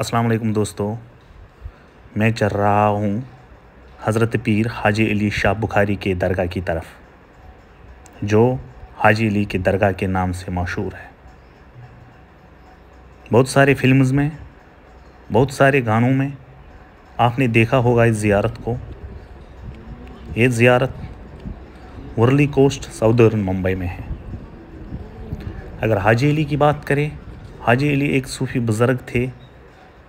अस्सलाम वालेकुम दोस्तों मैं चल रहा हूँ हज़रत पीर हाजी अली शाह बुखारी के दरगाह की तरफ जो हाजी अली के दरगाह के नाम से मशहूर है बहुत सारे फिल्म्स में बहुत सारे गानों में आपने देखा होगा इस ज़ियारत को ये ज़ियारत वर्ली कोस्ट साउदर्न मुंबई में है अगर हाजी अली की बात करें हाजी अली एक सूफ़ी बुज़र्ग थे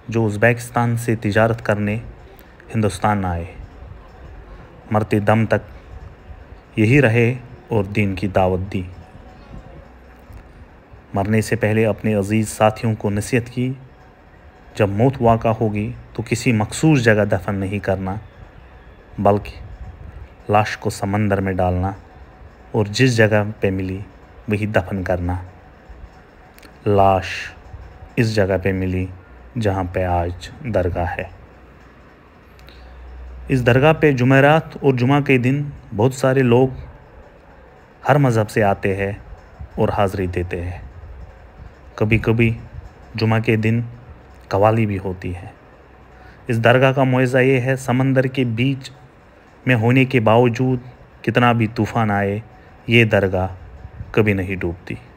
जो उज़्बेकिस्तान से तिजारत करने हिंदुस्तान आए मरते दम तक यही रहे और दीन की दावत दी मरने से पहले अपने अज़ीज़ साथियों को नसीहत की जब मौत वाक़ा होगी तो किसी मखसूस जगह दफन नहीं करना बल्कि लाश को समंदर में डालना और जिस जगह पे मिली वही दफन करना लाश इस जगह पे मिली जहाँ पे आज दरगाह है इस दरगाह पे जुमेरात और जुमा के दिन बहुत सारे लोग हर मज़हब से आते हैं और हाज़री देते हैं कभी कभी जुमा के दिन कवाली भी होती है इस दरगाह का मुआजा ये है समंदर के बीच में होने के बावजूद कितना भी तूफ़ान आए ये दरगाह कभी नहीं डूबती